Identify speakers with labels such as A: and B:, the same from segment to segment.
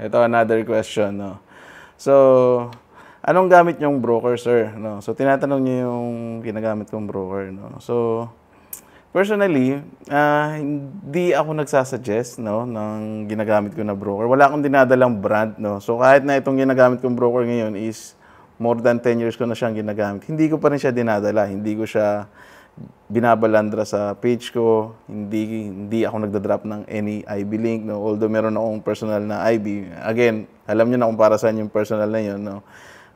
A: Ito another question, no. So, anong gamit yung broker, sir? No. So, tinatanong niyo yung ginagamit kong broker, no. So, personally, uh, hindi ako nagsasuggest, no, ng ginagamit ko na broker. Wala akong dinadalang brand, no. So, kahit na itong ginagamit kong broker ngayon is more than 10 years ko na siyang ginagamit. Hindi ko pa rin siya dinadala. Hindi ko siya binabalandra sa page ko, hindi hindi ako nagda-drop ng any IB link no although meron akong personal na IB. Again, alam niyo na kung para saan yung personal na yun no.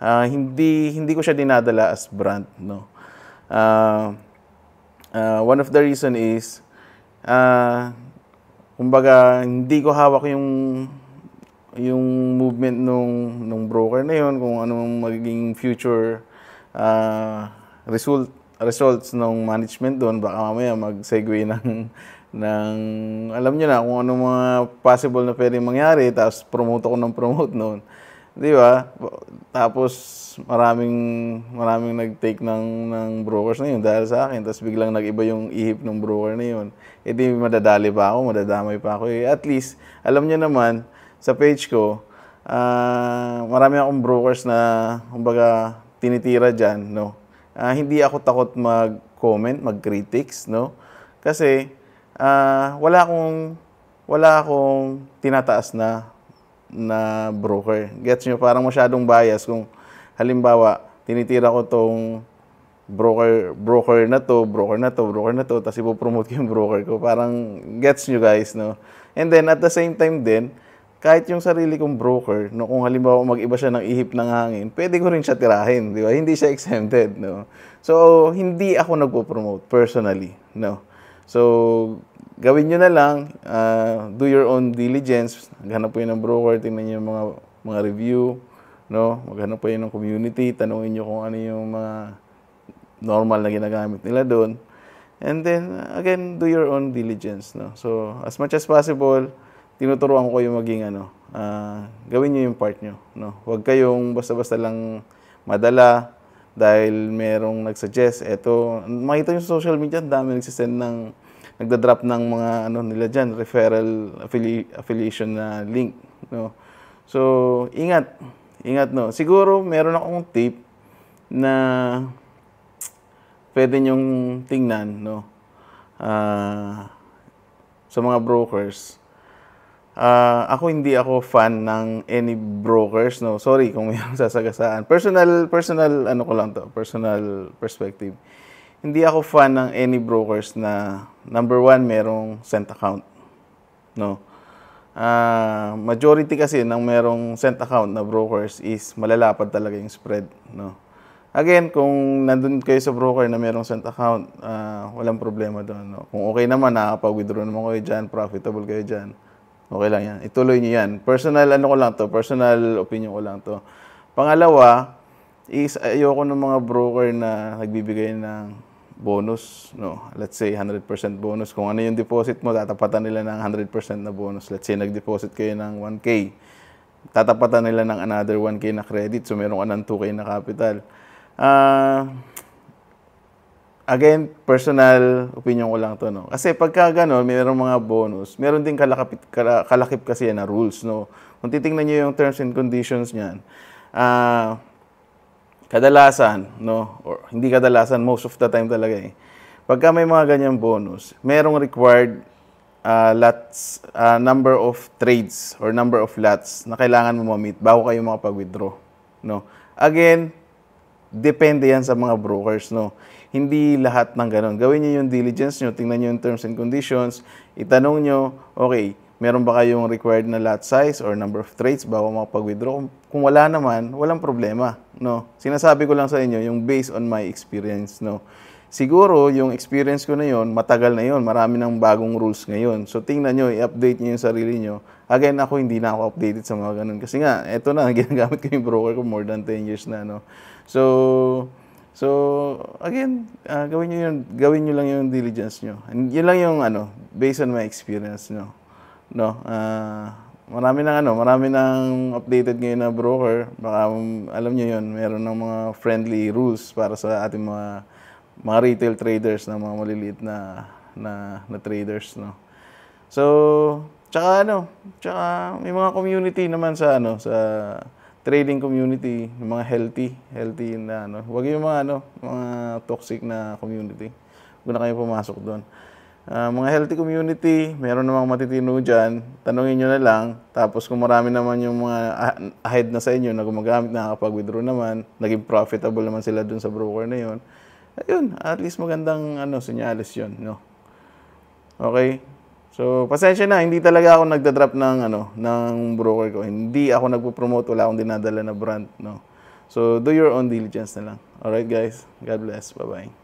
A: Uh, hindi hindi ko siya dinadala as brand no. Uh, uh, one of the reason is uh, kumbaga hindi ko hawak yung yung movement nung nung broker na yun, kung anong magiging future uh, result results ng management doon, baka mamaya mag-segue ng, ng, alam nyo na kung ano mga possible na pwede mangyari, tapos promote ako ng promote noon. Di ba? Tapos maraming maraming nag-take ng ng brokers na 'yon dahil sa akin. Tapos biglang nag-iba yung ihip ng broker na 'yon. E eh, di madadali pa ako, madadamay pa ako. Eh, at least alam niyo naman sa page ko, uh, marami akong brokers na kumbaga tinitira diyan, no? uh, hindi ako takot mag-comment, mag-critics, no? Kasi uh, wala akong wala akong tinataas na na broker. Gets nyo? Parang masyadong bias kung halimbawa, tinitira ko tong broker broker na to, broker na to, broker na to, tapos ipopromote ko yung broker ko. Parang gets nyo guys, no? And then at the same time din, kahit yung sarili kong broker, no, kung halimbawa mag-iba siya ng ihip ng hangin, pwede ko rin siya tirahin, di ba? Hindi siya exempted, no? So, hindi ako nagpo-promote personally, no? So, gawin nyo na lang, uh, do your own diligence, maghanap po yun ng broker, tingnan nyo yung mga, mga review, no? Maghanap po yun ng community, tanungin nyo kung ano yung mga normal na ginagamit nila doon. And then, again, do your own diligence, no? So, as much as possible, tinuturuan ko kayo maging ano, uh, gawin niyo yung part niyo, no? Huwag kayong basta-basta lang madala dahil merong nagsuggest eto makita niyo sa social media dami nagsisend ng nagda-drop ng mga ano nila diyan referral affili- affiliation na link no so ingat ingat no siguro meron akong tip na pwede niyong tingnan no uh, sa mga brokers uh, ako hindi ako fan ng any brokers no sorry kung may sasagasaan personal personal ano ko lang to personal perspective hindi ako fan ng any brokers na number one merong cent account no uh, majority kasi ng merong cent account na brokers is malalapad talaga yung spread no Again, kung nandun kayo sa broker na merong cent account, uh, walang problema doon. No? Kung okay naman, nakakapag-withdraw naman kayo dyan, profitable kayo dyan Okay lang yan. Ituloy niyo yan. Personal ano ko lang to, personal opinion ko lang to. Pangalawa, is ayoko ng mga broker na nagbibigay ng bonus, no. Let's say 100% bonus. Kung ano yung deposit mo, tatapatan nila ng 100% na bonus. Let's say nag-deposit kayo ng 1k. Tatapatan nila ng another 1k na credit. So meron ka ng 2k na capital. Ah, uh, again, personal opinion ko lang to, no? Kasi pagka gano'n, mayroong mga bonus, meron din kalakip, kalakip kasi yan na rules, no? Kung titingnan nyo yung terms and conditions niyan, ah, uh, kadalasan, no? Or, hindi kadalasan, most of the time talaga eh. Pagka may mga ganyang bonus, merong required uh, lots, uh, number of trades or number of lots na kailangan mo ma-meet bago kayo makapag-withdraw, no? Again, depende yan sa mga brokers, no? Hindi lahat ng ganun. Gawin niyo yung diligence niyo, tingnan niyo yung terms and conditions, itanong niyo, okay, meron ba kayong required na lot size or number of trades bago makapag-withdraw? Kung wala naman, walang problema, no? Sinasabi ko lang sa inyo yung based on my experience, no? Siguro, yung experience ko na yon matagal na yon Marami ng bagong rules ngayon. So, tingnan nyo, i-update nyo yung sarili nyo. Again, ako hindi na ako updated sa mga ganun. Kasi nga, eto na, ginagamit ko yung broker ko more than 10 years na, no? So, so again, uh, gawin niyo yung gawin niyo lang yung diligence niyo. And yun lang yung ano, based on my experience no. No, uh, marami nang ano, marami nang updated ngayon na broker. Baka um, alam niyo yun, meron ng mga friendly rules para sa ating mga mga retail traders na mga maliliit na na, na traders no. So, tsaka ano, tsaka may mga community naman sa ano sa trading community, yung mga healthy, healthy na ano. Huwag yung mga ano, mga toxic na community. Huwag na kayo pumasok doon. Uh, mga healthy community, meron namang matitino dyan, tanungin nyo na lang. Tapos kung marami naman yung mga ahead na sa inyo na gumagamit, nakakapag-withdraw naman, naging profitable naman sila dun sa broker na yun. Ayun, at least magandang ano, sinyalis yun. No? Okay? So, pasensya na, hindi talaga ako nagda-drop ng ano, ng broker ko. Hindi ako nagpo-promote, wala akong dinadala na brand, no. So, do your own diligence na lang. All right, guys. God bless. Bye-bye.